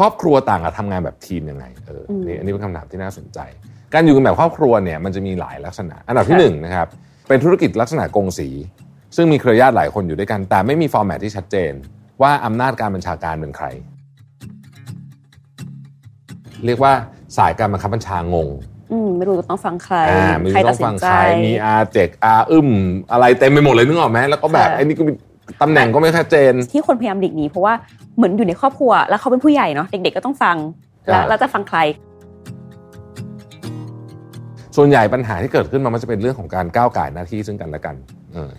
ครอบครัวต่างกับทำงานแบบทีมยังไง เออนี่อันนี้เป็นคำถามที่น่าสนใจ การอยู่กันแบบครอบครัวเนี่ยมันจะมีหลายลักษณะ อันดับที่หนึ่งนะครับ เป็นธุรกิจลักษณะกงสี ซึ่งมีเครือญาติหลายคนอยู่ด้วยกัน แต่ไม่มีฟอร์แมตที่ชัดเจน ว่าอำนาจการบัญชาการเป็นใคร เรียกว่าสายการบังคับบัญชางงไม่รู้ต้องฟังใครใครตองฟังใรมีอาเจกอาอึมอะไรเต็มไปหมดเลยนึกออกไหมแล้วก็แบบไอ้นี่ก็ตำแหน่งก็ไม่ชัดเจน ที่คนพยายามหลีกหนีเพราะว่าเหมือนอยู่ในครอบครัวแล้วเขาเป็นผู้ใหญ่เนาะเด็กๆก็ต้องฟังแล้วเราจะฟังใคร ส่วนใหญ่ปัญหาที่เกิดขึ้นมันจะเป็นเรื่องของการก้าวไก่หน้าที่ซึ่งกันและกัน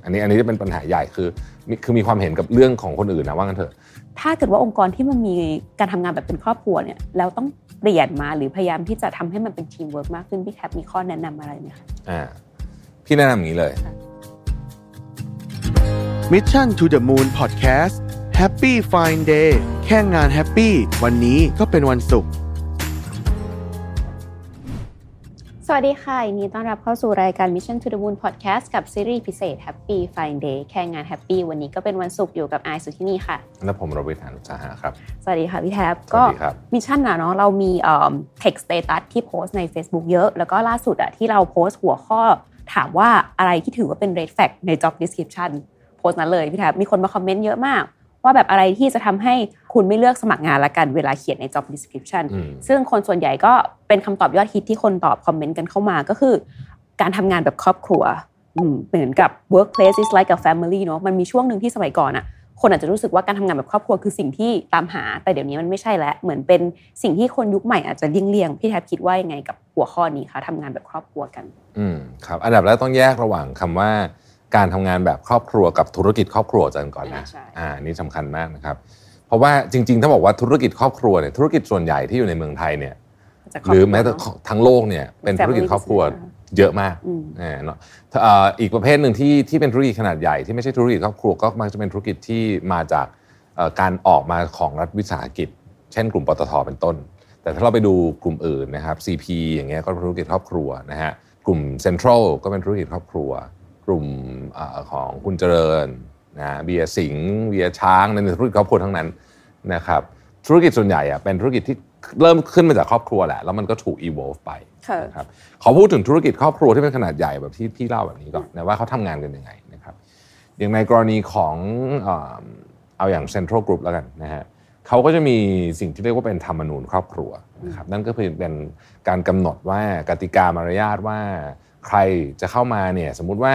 อันนี้อันนี้จะเป็นปัญหาใหญ่คือคือมีความเห็นกับเรื่องของคนอื่นนะว่างั้นเถอะ ถ้าเกิดว่าองค์กรที่มันมีการทำงานแบบเป็นครอบครัวเนี่ยแล้วต้องเปลี่ยนมาหรือพยายามที่จะทำให้มันเป็นทีมเวิร์กมากขึ้นพี่แท็บมีข้อแนะนำอะไรไหมคะอ่าพี่แนะนำอย่างนี้เลย Mission to the Moon Podcast Happy Fine Day แค่งงานแฮปปี้วันนี้ก็เป็นวันศุกร์สวัสดีค่ะยินดีต้อนรับเข้าสู่รายการ Mission to the Moon Podcast กับซีรีส์พิเศษ Happy Fine Day แค่งงานแฮปปี้วันนี้ก็เป็นวันศุกร์อยู่กับไอสุที่นี่ค่ะ และผมรวิตยานุตสาหะครับ สวัสดีค่ะพี่แท็บก็สวัสดีครับมิชชั่นนะเนาะเรามีเอ่อเทคสเตตัสที่โพสต์ใน Facebook เยอะ แล้วก็ล่าสุดอะที่เราโพสต์หัวข้อถามว่าอะไรที่ถือว่าเป็น red flag ใน job description โพสต์นั้นเลยพี่แทบมีคนมาคอมเมนต์เยอะมาก ว่าแบบอะไรที่จะทำให้คุณไม่เลือกสมัครงานละกัน เวลาเขียนใน job description ซึ่งคนส่วนใหญ่ก็เป็นคำตอบยอดฮิตที่คนตอบคอมเมนต์กันเข้ามาก็คือการทำงานแบบครอบครัวเหมือนกับ workplace is like a family เนาะมันมีช่วงหนึ่งที่สมัยก่อนอะคนอาจจะรู้สึกว่าการทำงานแบบครอบครัวคือสิ่งที่ตามหา แต่เดี๋ยวนี้มันไม่ใช่แล้ว เหมือนเป็นสิ่งที่คนยุคใหม่อาจจะเลี่ยงๆ พี่แทบคิดว่ายังไงกับหัวข้อนี้คะทำงานแบบครอบครัวกัน อืม ครับ อันดับแรกต้องแยกระหว่างคำว่า การทำงานแบบครอบครัวกับธุรกิจครอบครัวกันก่อนนะ อ่า นี่สำคัญมากนะครับ เพราะว่าจริงๆ ถ้าบอกว่าธุรกิจครอบครัวเนี่ย ธุรกิจส่วนใหญ่ที่อยู่ในเมืองไทยเนี่ยหรือแม้แต่ทั้งโลกเนี่ยเป็นธุรกิจครอบครัวเยอะมากเนาะอีกประเภทหนึ่งที่ที่เป็นธุรกิจขนาดใหญ่ที่ไม่ใช่ธุรกิจครอบครัวก็มักจะเป็นธุรกิจที่มาจากการออกมาของรัฐวิสาหกิจ เช่นกลุ่มปตท เป็นต้น แต่ถ้าเราไปดูกลุ่มอื่นนะครับ CP อย่างเงี้ยก็ธุรกิจครอบครัวนะฮะกลุ่มเซ็นทรัลก็เป็นธุรกิจครอบครัว กลุ่มของคุณเจริญนะเบียสิงเบียช้างในธุรกิจครอบครัวทั้งนั้นนะครับธุรกิจส่วนใหญ่อะเป็นธุรกิจที่เริ่มขึ้นมาจากครอบครัวแหละแล้วมันก็ถูก evolve ไปนะครับขอพูดถึงธุรกิจครอบครัวที่เป็นขนาดใหญ่แบบที่ที่เล่าแบบนี้ก่อนว่าเขาทำงานกันยังไงนะครับ อย่างในกรณีของเอาอย่าง Central Group แล้วกันนะฮะเขาก็จะมีสิ่งที่เรียกว่าเป็นธรรมนูญ ครอบครัวนะครับนั่นก็คือเป็นการกำหนดว่ากติกามารยาทว่าใครจะเข้ามาเนี่ยสมมุติว่า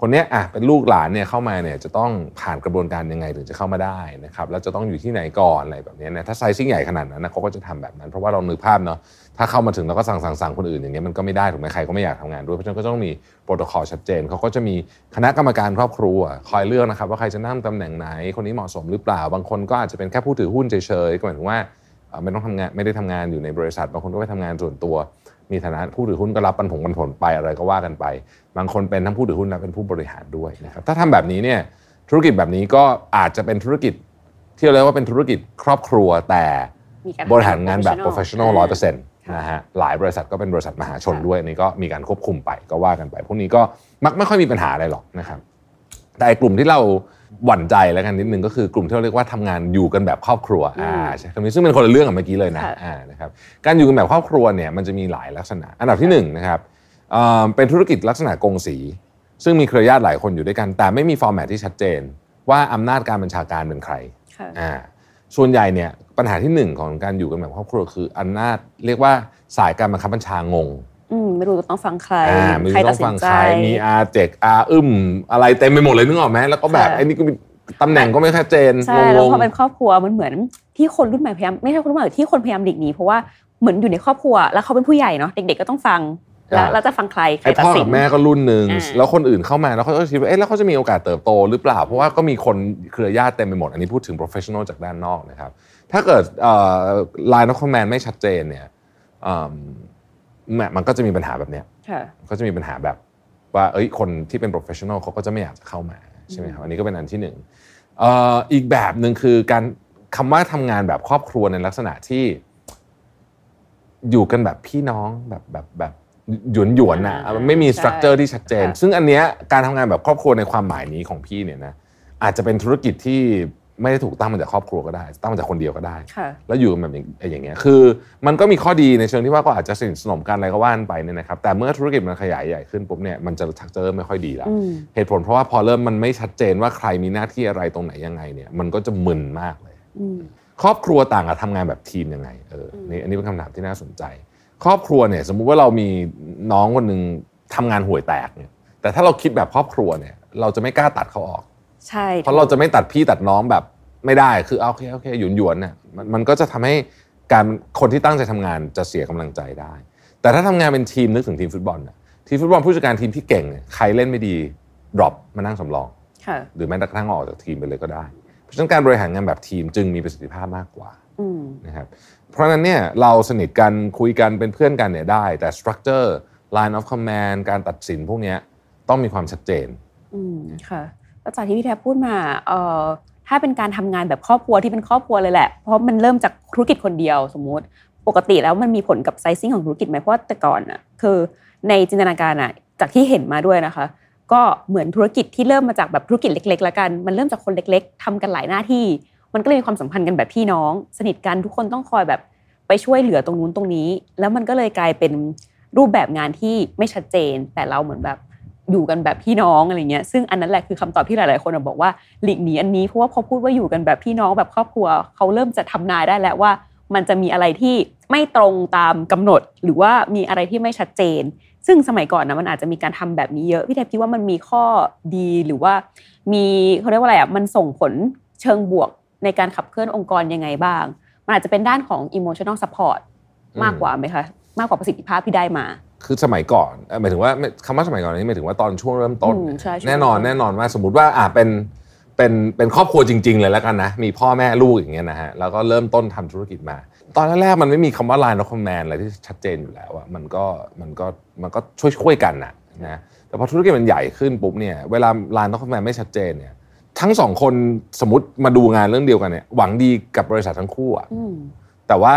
คนนี้อ่ะเป็นลูกหลานเนี่ยเข้ามาเนี่ยจะต้องผ่านกระบวนการยังไงถึงจะเข้ามาได้นะครับแล้วจะต้องอยู่ที่ไหนก่อนอะไรแบบนี้นะถ้าไซซิ่งใหญ่ขนาดนั้นนะเขาก็จะทำแบบนั้นเพราะว่าเรานึกภาพเนาะถ้าเข้ามาถึงเราก็สั่งสั่งสั่งคนอื่น อย่างเงี้ยมันก็ไม่ได้ถูกไหมใครก็ไม่อยากทำงานด้วยเพราะฉะนั้นก็ต้องมีโปรโตคอลชัดเจนเขาก็จะมีคณะกรรมการครอบครัวคอยเลือกนะครับว่าใครจะนั่งตำแหน่งไหนคนนี้เหมาะสมหรือเปล่าบางคนก็อาจจะเป็นแค่ผู้ถือหุ้นเฉยๆก็หมายถึงว่า ไม่ต้องทำงานไม่ได้ทำงานอยู่ในบริษัท บางคนก็ไปทำงานส่วนตัวมีฐานะผู้ถือหุ้นก็รับปันผลปันผลไปอะไรก็ว่ากันไป บางคนเป็นทั้งผู้ถือหุ้นและเป็นผู้บริหารด้วยนะครับ ถ้าทำแบบนี้เนี่ยธุรกิจแบบนี้ก็อาจจะเป็นธุรกิจที่เรียกว่าเป็นธุรกิจครอบครัวแต่บริหารงานแบบ professional ร้อยเปอร์เซ็นต์นะฮะ หลายบริษัทก็เป็นบริษัทมหาชนด้วยนี่ก็มีการควบคุมไปก็ว่ากันไป พวกนี้ก็มักไม่ค่อยมีปัญหาอะไรหรอกนะครับแต่กลุ่มที่เราหวั่นใจแล้วกันนิดนึงก็คือ กลุ่มที่เราเรียกว่าทำงานอยู่กันแบบครอบครัว อ่าใช่คำนี้ซึ่งเป็นคนละเรื่องกับเมื่อกี้เลยนะ อ่า นะครับ การอยู่กันแบบครอบครัวเนี่ยมันจะมีหลายลักษณะ อันดับที่1นนะครับเป็นธุรกิจลักษณะกงสี ซึ่งมีเครือญาติหลายคนอยู่ด้วยกัน แต่ไม่มีฟอร์แมตที่ชัดเจน ว่าอำนาจการบัญชาการเป็นใครอ่า ส่วนใหญ่เนี่ยปัญหาที่1ของการอยู่กันแบบครอบครัวคืออำนาจเรียกว่าสายการบังคับบัญชางงไม่รู้ต้องฟังใครใครตัดสินใจ มีอาเจกอาอึมอะไรเต็มไปหมดเลยนึกออกไหมแล้วก็แบบไอ้นี่ก็มีตำแหน่งก็ไม่ชัดเจนใช่แล้วพอเป็นครอบครัวมันเหมือนที่คนรุ่นใหม่พยายามไม่ใช่คนรุ่นใหม่ที่คนพยายามหลีกหนีเพราะว่าเหมือนอยู่ในครอบครัวแล้วเขาเป็นผู้ใหญ่เนาะเด็ก ๆก็ต้องฟังแล้วจะฟังใครใครตัดสินพ่อกับแม่ก็รุ่นหนึ่งแล้วคนอื่นเข้ามา แล้วเขาจะคิดว่าเอ๊ะแล้วเขาจะมีโอกาสเติบโต หรือเปล่าเพราะว่าก็มีคนเครือญาติเต็มไปหมดอันนี้พูดถึง professional จากด้านนอกนะครับถ้าเกิด l i นักคอมเมนต์ไม่ชัดเจนเนี่ยมันก็จะมีปัญหาแบบเนี้ยก็จะมีปัญหาแบบว่าเอ้ยคนที่เป็น professional เขาก็จะไม่อยากจะเข้ามา ใช่ไหมครับอันนี้ก็เป็นอันที่หนึ่งอีกแบบหนึ่งคือการคำว่าทำงานแบบครอบครัวในลักษณะที่ อยู่กันแบบพี่น้องแบบแบบแบบหยวนหยวนนะไม่มีสตรัคเจอร์ที่ชัดเจน ซึ่งอันเนี้ยการทำงานแบบครอบครัวในความหมายนี้ของพี่เนี่ยนะอาจจะเป็นธุรกิจที่ไม่ได้ถูกตั้งมาจากครอบครัวก็ได้ตั้งมาจากคนเดียวก็ได้ แล้วอยู่แบบอย่างเงี้ยคือ มันก็มีข้อดีในเชิงที่ว่าก็อาจจะสนิทสนมกันอะไรก็ว่านไปเนี่ยนะครับแต่เมื่อธุรกิจมันขยายใหญ่ขึ้นปุ๊บเนี่ยมันจะชักจะเริ่มไม่ค่อยดีแล้ว เหตุผลเพราะว่าพอเริ่มมันไม่ชัดเจนว่าใครมีหน้าที่อะไรตรงไหนยังไงเนี่ยมันก็จะมึนมากเลยครอบครัวต่างกับทำงานแบบทีมยังไงเออนี่อันนี้เป็นคำถามที่น่าสนใจ ครอบครัวเนี่ยสมมุติว่าเรามีน้องคนหนึ่งทำงานห่วยแตกเนี่ยแต่ถ้าเราคิดแบบครอบครัวเนี่ยเราจะไม่กล้าตัดเขาออกใช่เพราะเราจะไม่ตัดพี่ตัดน้องแบบไม่ได้คือเอาโอเคโอเคหยุนหยวนเนี่ยมันมันก็จะทำให้การคนที่ตั้งใจทำงานจะเสียกำลังใจได้ แต่ถ้าทำงานเป็นทีมนึกถึงทีมฟุตบอลนะทีมฟุตบอลผู้จัดการทีมที่เก่งใครเล่นไม่ดีดรอปมานั่งสำรองหรือแม้กระทั่งออกจากทีมไปเลยก็ได้เพราะฉะนั้นการบริหารงานแบบทีมจึงมีประสิทธิภาพมากกว่านะครับเพราะฉะนั้นเนี่ยเราสนิทกันคุยกันเป็นเพื่อนกันเนี่ยได้แต่สตรัคเจอร์ line of command การตัดสินพวกนี้ต้องมีความชัดเจนค่ะ็จากที่พี่แทบพูดมา เอ่อถ้าเป็นการทำงานแบบครอบครัวที่เป็นครอบครัวเลยแหละ เพราะมันเริ่มจากธุรกิจคนเดียวสมมุติ ปกติแล้วมันมีผลกับไซซิ่งของธุรกิจไหม เพราะแต่ก่อนอ่ะคือ ในจินตนาการอ่ะจากที่เห็นมาด้วยนะคะ ก็เหมือนธุรกิจที่เริ่มมาจากแบบธุรกิจเล็กๆละกัน มันเริ่มจากคนเล็ก ๆ ทำกันหลายหน้าที่ มันก็เลยมีความสัมพันธ์กันแบบพี่น้อง สนิทกันทุกคนต้องคอยแบบไปช่วยเหลือตรงนู้นตรงนี้ แล้วมันก็เลยกลายเป็นรูปแบบงานที่ไม่ชัดเจน แต่เราเหมือนแบบอยู่กันแบบพี่น้องอะไรเงี้ยซึ่งอันนั้นแหละคือคำตอบที่หลายๆคนบอกว่าหลีกหนีอันนี้เพราะว่าพอพูดว่าอยู่กันแบบพี่น้องแบบครอบครัวเขาเริ่มจะทำนายได้แล้วว่า มันจะมีอะไรที่ไม่ตรงตามกำหนดหรือว่ามีอะไรที่ไม่ชัดเจน ซึ่งสมัยก่อนนะมันอาจจะมีการทำแบบนี้เยอะพี่แทบคิดว่ามันมีข้อดีหรือว่า มีเขาเรียกว่าอะไรอ่ะมันส่งผลเชิงบวกในการขับเคลื่อนองค์กรยังไงบ้าง มันอาจจะเป็นด้านของ emotional support มากกว่าไหมคะมากกว่าประสิทธิภาพที่ได้มาคือสมัยก่อนหมายถึงว่าคำว่าสมัยก่อนนี้หมายถึงว่าตอนช่วงเริ่มต้น แน่นอนแน่นอนว่าสมมติว่าอ่าเป็นเป็นเป็นครอบครัวจริง ๆเลยแล้วกันนะ มีพ่อแม่ลูกอย่างเงี้ยนะฮะแล้วก็เริ่มต้นทำธุรกิจมา ตอนแรกๆมันไม่มีคำว่า line o อ command อะไรที่ชัดเจนอยู่แล้วอะมันก็มันก็มันก็ช่วยช่วยกันนะนะแต่พอธุรกิจมันใหญ่ขึ้นปุ๊บเนี่ยเวลา line o อ command ไม่ชัดเจนเนี่ย ทั้งสองคนสมมติมาดูงานเรื่องเดียวกันเนี่ยหวังดีกับบริษัททั้งคู่อะแต่ว่า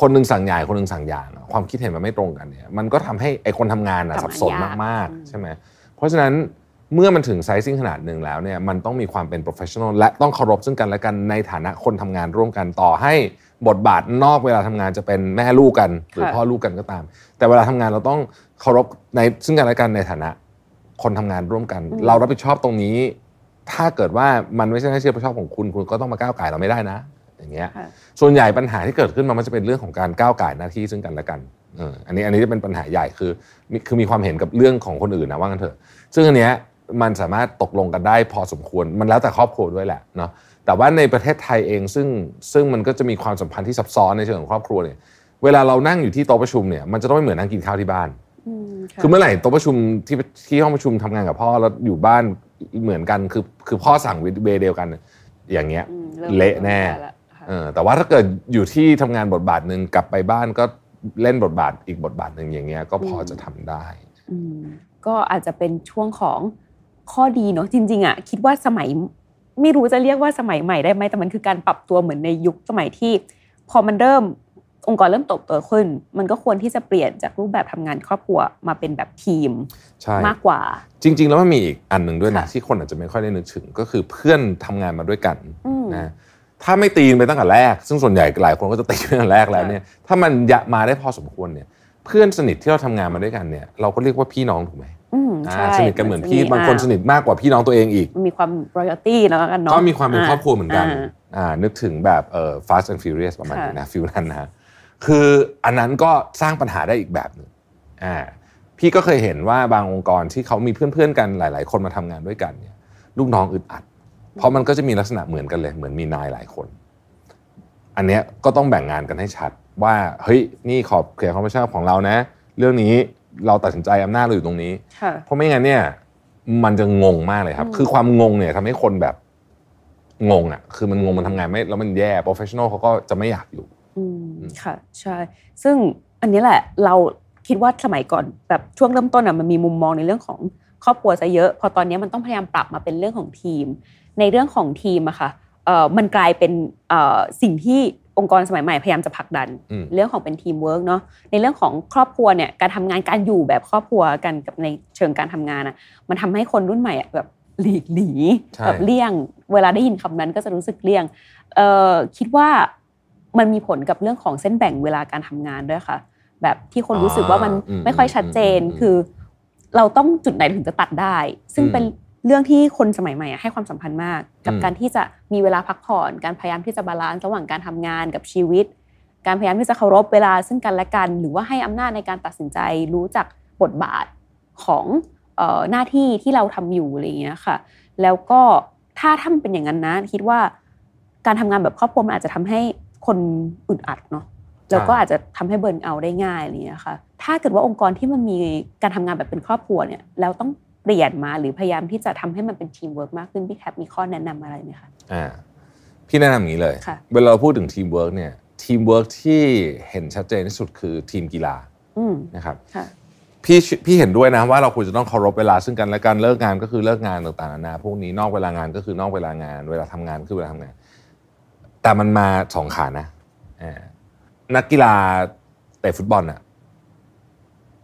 คนหนึ่งสั่งใหญ่คนหนึ่งสั่งยานความคิดเห็นมันไม่ตรงกันเนี่ยมันก็ทำให้ไอคนทำงานะสับสนมากๆใช่ไหมเพราะฉะนั้นเมื่อมันถึงไซซิ่งขนาดหนึ่งแล้วเนี่ยมันต้องมีความเป็นโปรเฟชชั่นอลและต้องเคารพซึ่งกันและกันในฐานะคนทำงานร่วมกันต่อให้บทบาทนอกเวลาทำงานจะเป็นแม่ลูกกัน หรือพ่อลูกกันก็ตาม แต่เวลาทำงานเราต้องเคารพในซึ่งกันและกันในฐานะคนทำงานร่วมกัน เรารับผิดชอบตรงนี้ ถ้าเกิดว่ามันไม่ใช่แค่เชื่อผิดชอบของคุณคุณก็ต้องมาก้าวไก่เราไม่ได้นะางเงี้ยส่วนใหญ่ปัญหาที่เกิดขึ้นมันจะเป็นเรื่องของการก้าวไก่หน้าที่ซึ่งกันและกันอันนี้อันนี้จะเป็นปัญหาใหญ่คือคือมีความเห็นกับเรื่องของคนอื่นนะว่ากันเถอะ ซึ่งอันเนี้ยมันสามารถตกลงกันได้พอสมควรมันแล้วแต่ครอบครัวด้วยแหละเนาะ แต่ว่าในประเทศไทยเองซึ่งซึ่งมันก็จะมีความสัมพันธ์ที่ซับซ้อนในเชิงของครอบครัวเนี่ย เวลาเรานั่งอยู่ที่โต๊ะประชุมเนี่ยมันจะต้องไม่เหมือนนั่งกินข้าวที่บ้าน คือเมื่อไหร่โต๊ะประชุมที่ที่ห้องประชุมทำงานกับพ่อแล้วอยู่บ้านเหมือนกันคือคือพ่อสั่งเวเดียวกัน อย่างเงี้ยเละแน่แต่ว่าถ้าเกิดอยู่ที่ทำงานบทบาทหนึ่งกลับไปบ้านก็เล่นบทบาทอีกบทบาทหนึ่งอย่างเงี้ยก็พอจะทำได้ ก็อาจจะเป็นช่วงของข้อดีเนาะจริงๆอ่ะคิดว่าสมัยไม่รู้จะเรียกว่าสมัยใหม่ได้ไหมแต่มันคือการปรับตัวเหมือนในยุคสมัยที่ พอมันเริ่มองค์กรเริ่มโตัตขึ้น มันก็ควรที่จะเปลี่ยนจากรูปแบบทำงานครอบครัวมาเป็นแบบทีมมากกว่า จริงๆแล้วมันมีอีกอันหนึ่งด้วยนะที่คนอาจจะไม่ค่อยได้นึกถึง ก็คือเพื่อนทำงานมาด้วยกันนะถ้าไม่ตีนไปตั้งแต่แรก ซึ่งส่วนใหญ่หลายคนก็จะตีไปตั้งแต่แรกแล้วเนี่ยถ้ามันยะมาได้พอสมควรเนี่ย เพื่อนสนิทที่เราทำงานมาด้วยกันเนี่ยเราก็เรียกว่าพี่น้องถูกไหมสนิทกันเหมือนพี่บางคนสนิทมากกว่าพี่น้องตัวเองอีก มีความ r o y a ตีแล้วกันเนาะก็มีความเป็นครอบครัวเหมือนกัน นึกถึงแบบเอ่อ fast and furious ประมาณนี้นะฟิลนั้นนะคืออันนั้นก็สร้างปัญหาได้อีกแบบหนึ่งอ่าพี่ก็เคยเห็นว่าบางองค์กรที่เขามีเพื่อนๆกันหลาย ๆ คนมาทำงานด้วยกันเนี่ย ลูกน้องอึดอัดเพราะมันก็จะมีลักษณะเหมือนกันเลยเหมือนมีนายหลายคน อันเนี้ยก็ต้องแบ่งงานกันให้ชัด ว่าเฮ้ยนี่ขอบเขตความรับผิดชอบของเรานะ เรื่องนี้เราตัดสินใจอำนาจเราอยู่ตรงนี้เพราะไม่งั้นเนี่ยมันจะงงมากเลยครับ คือความงงเนี่ยทำให้คนแบบงงอ่ะ คือมันงงมันทำงานไม่แล้วมันแย่ professional เขาก็จะไม่อยากอยู่ค่ะใช่ซึ่งอันนี้แหละเราคิดว่าสมัยก่อน แบบช่วงเริ่มต้นอ่ะมันมีมุมมองในเรื่องของครอบครัวซะเยอะ พอตอนนี้มันต้องพยายามปรับมาเป็นเรื่องของทีมในเรื่องของทีมอะค่ะมันกลายเป็นสิ่งที่องค์กรสมัยใหม่พยายามจะผลักดัน เรื่องของเป็นทีมเวิร์กเนาะในเรื่องของครอบครัวเนี่ยการทำงานการอยู่แบบครอบครัวกันกับในเชิงการทำงานอะมันทำให้คนรุ่นใหม่อะแบบหลีกหนีแบบเลี่ยง เวลาได้ยินคำนั้นก็จะรู้สึกเลี่ยงคิดว่ามันมีผลกับเรื่องของเส้นแบ่งเวลาการทำงานด้วยค่ะ แบบที่คนรู้สึกว่ามันไม่ค่อยชัดเจนคือ เราต้องจุดไหนถึงจะตัดได้ ซึ่งเป็นเรื่องที่คนสมัยใหม่ให้ความสำคัญมากกับการที่จะมีเวลาพักผ่อน การพยายามที่จะบาลานซ์ระหว่างการทำงานกับชีวิต การพยายามที่จะเคารพเวลาซึ่งกันและกัน หรือว่าให้อำนาจในการตัดสินใจรู้จักบทบาทของหน้าที่ที่เราทำอยู่อะไรอย่างเงี้ยค่ะแล้วก็ถ้าทำเป็นอย่างนั้นนะคิดว่าการทำงานแบบครอบครัวมันอาจจะทำให้คนอึดอัดเนาะแล้วก็อาจจะทำให้เบิร์นเอาได้ง่ายอะไรอย่างเงี้ยค่ะถ้าเกิดว่าองค์กรที่มันมีการทำงานแบบเป็นครอบครัวเนี่ยแล้วต้องปลี่ยนมาหรือพยายามที่จะทำให้มันเป็นทีมเวิร์กมากขึ้นพี่แคปมีข้อแนะนำอะไรไหมคะ อ่าพี่แนะนำอย่างนี้เลยเวลาเราพูดถึงทีมเวิร์กเนี่ยทีมเวิร์กที่เห็นชัดเจนที่สุดคือทีมกีฬานะครับพี่พี่เห็นด้วยนะว่าเราควรจะต้องเคารพเวลาซึ่งกันและกันเลิกงานก็คือเลิกงานต่างๆนานาพวกนี้นอกเวลางานก็คือนอกเวลางาน เวลาทำงานคือเวลาทำงานแต่มันมาสองขานะนักกีฬาเตะฟุตบอลอะ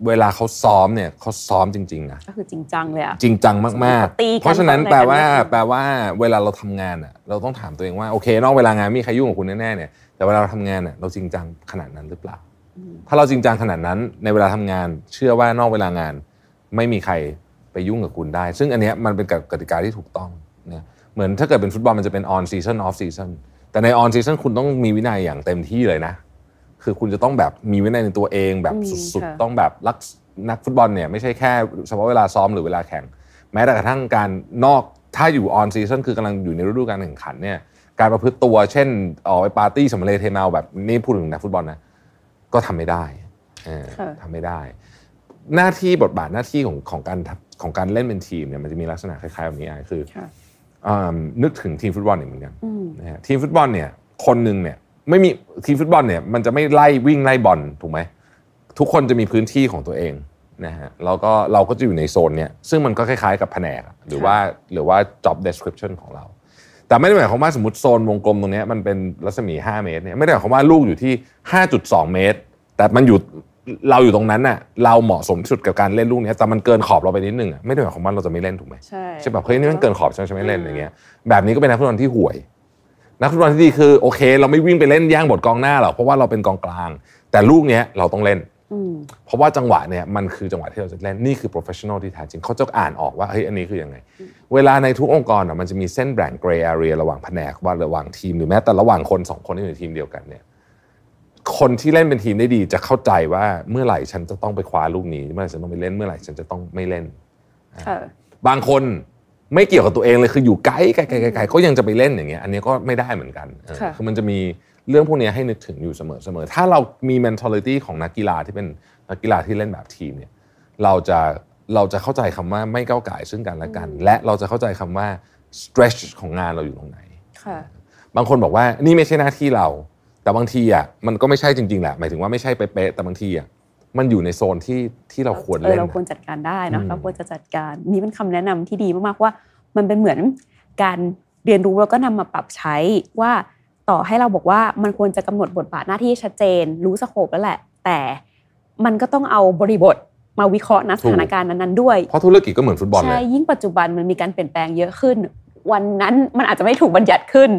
เวลาเขาซ้อมเนี่ยเขาซ้อมจริงๆนะก็คือจริงจังเลยอะจริงจังมากๆ เพราะฉะนั้นแปลว่าแปลว่าเวลาเราทำงานอะเราต้องถามตัวเองว่าโอเค นอกเวลางานมีใครยุ่งกับคุณแน่ๆเนี่ยแต่เวลาเราทำงานอะเราจริงจังขนาดนั้นหรือเปล่า ถ้าเราจริงจังขนาดนั้น ในเวลาทำงาน เชื่อว่านอกเวลางาน ไม่มีใครไปยุ่งกับคุณได้ ซึ่งอันเนี้ยมันเป็นกติกาที่ถูกต้องเนี่ยเหมือนถ้าเกิดเป็นฟุตบอลมันจะเป็นออนซีซันออฟซีซันแต่ในออนซีซันคุณต้องมีวินัยอย่างเต็มที่เลยนะคือคุณจะต้องแบบมีวินัยในตัวเองแบบสุดๆ ต้องแบบรักนักฟุตบอลเนี่ย ไม่ใช่แค่เฉพาะเวลาซ้อมหรือเวลาแข่งแม้แต่กระทั่งการนอกถ้าอยู่ออนซีซันคือกำลังอยู่ในฤดูกาลแข่งขันเนี่ย การประพฤติตัวเช่นออกไปปาร์ตี้สมเลเทเมาแบบนี่พูดถึงนักฟุตบอลนะก็ทำไม่ได้ทำไม่ได้ หน้าที่บทบาทหน้าที่ของของการของการเล่นเป็นทีมเนี่ยมันจะมีลักษณะคล้ายๆแบบนี้คือนึกถึงทีมฟุตบอลเนี่เหมือนกันทีมฟุตบอลเนี่ยคนหนึ่งเนี่ยไม่มีทีมฟุตบอลเนี่ยมันจะไม่ไล่วิ่งไล่บอลถูกไหมทุกคนจะมีพื้นที่ของตัวเองนะฮะแล้วก็เราก็จะอยู่ในโซนเนี่ยซึ่งมันก็คล้ายๆกับแผนกหรือว่าหรือว่า job description ของเรา แต่ไม่ได้หมายความว่าสมมติโซนวงกลมตรงนี้มันเป็นรัศมี 5 เมตรเนี่ยไม่ได้หมายความว่าลูกอยู่ที่ 5.2 เมตร แต่มันอยู่เราอยู่ตรงนั้นน่ะเราเหมาะสมที่สุดกับการเล่นลูกนี้ แต่มันเกินขอบเราไปนิดนึงอ่ะไม่ได้หมายความว่าเราจะไม่เล่นถูกไหมใช่ใช่แบบเฮ้ยนี่มันเกินขอบฉันจะไม่เล่นอย่างเงี้ยแบบนี้ก็เป็นนักฟุตบอลที่ห่วยนักฟุตบอลที่ดีคือโอเคเราไม่วิ่งไปเล่นแย่งบทกองหน้าหรอกเพราะว่าเราเป็นกองกลาง แต่ลูกเนี้ยเราต้องเล่นเพราะว่าจังหวะเนี่ยมันคือจังหวะที่เราจะเล่นนี่คือ professional ที่แท้จริงเขาจะอ่านออกว่าเฮ้ยอันนี้คือยังไง เวลาในทุกองค์กรอ่ะมันจะมีเส้นแบ่ง gray area ระหว่างแผนก ว่าระหว่างทีมหรือแม้แต่ระหว่างคนสองคนที่อยู่ในทีมเดียวกัน เนี่ย คนที่เล่นเป็นทีมได้ดีจะเข้าใจว่าเมื่อไหร่ฉันจะต้องไปคว้าลูกนี้เมื่อไหร่ฉันต้องไปเล่นเมื่อไหร่ฉันจะต้องไม่เล่นบางคนไม่เกี่ยวกับตัวเองเลยคืออยู่ไกลไกลไกลไกลก็ยังจะไปเล่นอย่างเงี้ยอันนี้ก็ไม่ได้เหมือนกันคือมันจะมีเรื่องพวกนี้ให้นึกถึงอยู่เสมอเสมอถ้าเรามี mentality ของนักกีฬาที่เป็นนักกีฬาที่เล่นแบบทีมเนี่ยเราจะเราจะเข้าใจคำว่าไม่ก้าวไก่ซึ่งกันและกัน และเราจะเข้าใจคำว่า stretch ของงานเราอยู่ตรงไหนบางคนบอกว่านี่ไม่ใช่หน้าที่เราแต่บางทีอ่ะมันก็ไม่ใช่จริงๆแหละหมายถึงว่าไม่ใช่เป๊ะแต่บางทีอ่ะมันอยู่ในโซนที่ที่เราควรเล่นเราควรจัดการได้นะเราควรจะจัดการนี่เป็นคำแนะนำที่ดีมากๆว่า มันเป็นเหมือนการเรียนรู้แล้วก็นำมาปรับใช้ว่าต่อให้เราบอกว่ามันควรจะกำหนดบทบาทหน้าที่ชัดเจน รู้สโคปแล้วแหละ แต่มันก็ต้องเอาบริบทมาวิเคราะห์นะสถานการณ์นั้นๆด้วยเพราะธุรกิจก็เหมือนฟุตบอลใช่ยิ่งปัจจุบันมันมีการเปลี่ยนแปลงเยอะขึ้น วันนั้นมันอาจจะไม่ถูกบัญญัติขึ้น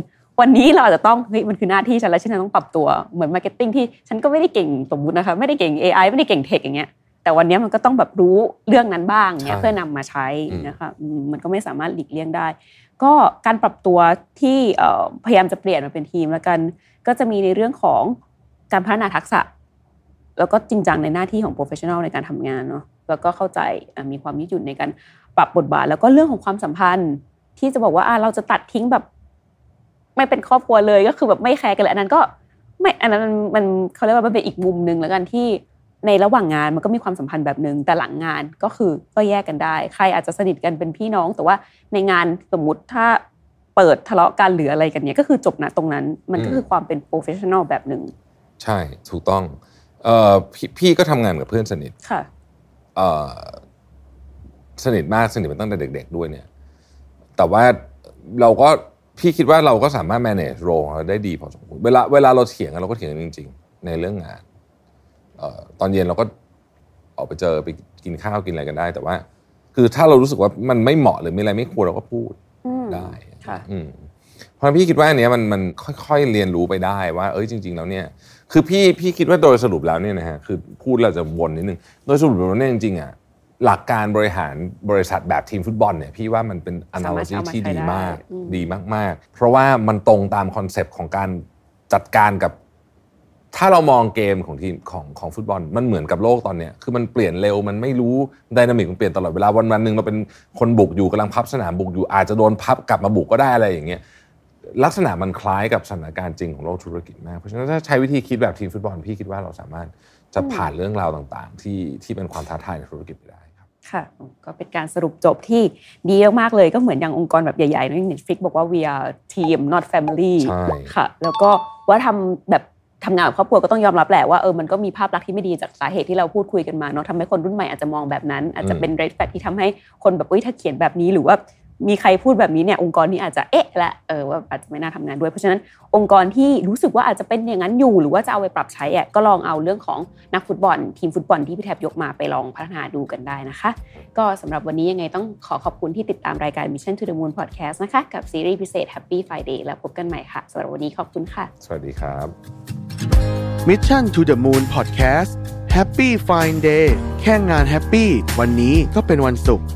วันนี้เราอาจจะต้องเฮ้ยมันคือหน้าที่ฉันแล้วฉันต้องปรับตัวเหมือนมาร์เก็ตติ้งที่ฉันก็ไม่ได้เก่งสมมตินะคะไม่ได้เก่ง AI ไม่ได้เก่งเทคอย่างเงี้ย แต่วันนี้มันก็ต้องแบบรู้เรื่องนั้นบ้างเนี่ยเพื่อนำมาใช้นะคะมันก็ไม่สามารถหลีกเลี่ยงได้ ก็การปรับตัวที่พยายามจะเปลี่ยนมาเป็นทีม แล้วกันก็จะมีในเรื่องของการพัฒนาทักษะแล้วก็จริงจังในหน้าที่ของโปรเฟชชั่น a ลในการทำงานเนาะแล้วก็เข้าใจมีความยืดหยุ่นในการปรับบทบาท แล้วก็เรื่องของความสัมพันธ์ที่จะบอกว่าเราจะตัดทิ้งแบบไม่เป็นครอบครัวเลยก็คือแบบไม่แคร์กันเลยอันนั้นก็ ไม่อันนั้นมันเขาเรียกว่ามันเป็นอีกมุมหนึ่งแล้วกันที่ในระหว่างงานมันก็มีความสัมพันธ์แบบหนึ่งแต่หลังงานก็คือก็แยกกันได้ ใครอาจจะสนิทกันเป็นพี่น้อง แต่ว่าในงานสมมติถ้าเปิดทะเลาะกันหรืออะไรกันเนี้ยก็คือจบนะตรงนั้น มันก็คือความเป็นโปรเฟชชั่นอลแบบหนึ่งใช่ถูกต้อง เออพพี่ก็ทำงานกับเพื่อนสนิทค่ะเออสนิทมากสนิทมาตั้งแต่เด็ก ๆ ด้วยเนี่ย แต่ว่าเราก็พี่คิดว่าเราก็สามารถ manage role ของเราได้ดีพอสมควร เวลาเวลาเราเถียงกันเราก็เถียงกันจริงๆ ในเรื่องงานออตอนเย็นเราก็ออกไปเจอไปกินข้าวกินอะไรกันได้ แต่ว่า คือถ้าเรารู้สึกว่ามันไม่เหมาะหรือมีอะไรไม่ควรเราก็พูดได้ค่ะเพราะพี่คิดว่าอันเนี้ยมันมันค่อยๆเรียนรู้ไปได้ว่าเอ้ยจริงๆแล้วเนี่ย คือพี่พี่คิดว่าโดยสรุปแล้วเนี่ยนะฮะคือพูดเราจะวนนิดนึงโดยสรุปแล้วเนี่ยจริงๆอ่ะหลักการบริหารบริษัทแบบทีมฟุตบอลเนี่ยพี่ว่ามันเป็นอนาลจีที่ดีมากดีมากๆ เพราะว่ามันตรงตามคอนเซปต์ของการจัดการกับถ้าเรามองเกมของทีมของของฟุตบอลมันเหมือนกับโลกตอนเนี้ยคือมันเปลี่ยนเร็วมันไม่รู้ดินามิกมันเปลี่ยนตลอดเวลาวันวันหนึ่งเราเป็นคนบุกอยู่กำลังพับสนามบุกอยู่อาจจะโดนพับกลับมาบุกก็ได้อะไรอย่างเงี้ยลักษณะมันคล้ายกับสถานการณ์จริงของโลกธุรกิจมากเพราะฉะนั้นถ้าใช้วิธีคิดแบบทีมฟุตบอลพี่คิดว่าเราสามารถจะผ่านเรื่องราวต่างๆ ที่ที่เป็นความท้าทายในธุรกิจไปได้ค่ะก็เป็นการสรุปจบที่ดีมากๆเลยก็เหมือนอย่างองค์กรแบบใหญ่ๆนอย่าง Netflix บอกว่า we are team not family ค่ะ แล้วก็ว่าทำแบบทำงานกับครอบครัวก็ต้องยอมรับแหละว่าเออมันก็มีภาพลักษณ์ที่ไม่ดีจากสาเหตุที่เราพูดคุยกันมาเนาะทำให้คนรุ่นใหม่อาจจะมองแบบนั้น อาจจะเป็นเรสแฟกที่ทำให้คนแบบ อุ้ยถ้าเขียนแบบนี้หรือว่ามีใครพูดแบบนี้เนี่ยองค์กรนี้อาจจะเอ๊ะและเออว่าอาจจะไม่น่าทำงานด้วยเพราะฉะนั้นองค์กรที่รู้สึกว่าอาจจะเป็นอย่างนั้นอยู่ หรือว่าจะเอาไปปรับใช้อ่ะก็ลองเอาเรื่องของนักฟุตบอล ทีมฟุตบอลที่พี่แทบยกมาไปลองพัฒนาดูกันได้นะคะ ก็สำหรับวันนี้ยังไงต้องขอขอบคุณที่ติดตามรายการ Mission to the Moon Podcast นะคะกับซีรีส์พิเศษ Happy Friday แล้วพบกันใหม่ค่ะสำหรับวันนี้ขอบคุณค่ะสวัสดีครับ Mission to the Moon Podcast Happy f i Day แค่งานแฮปปี้วันนี้ก็เป็นวันศุกร์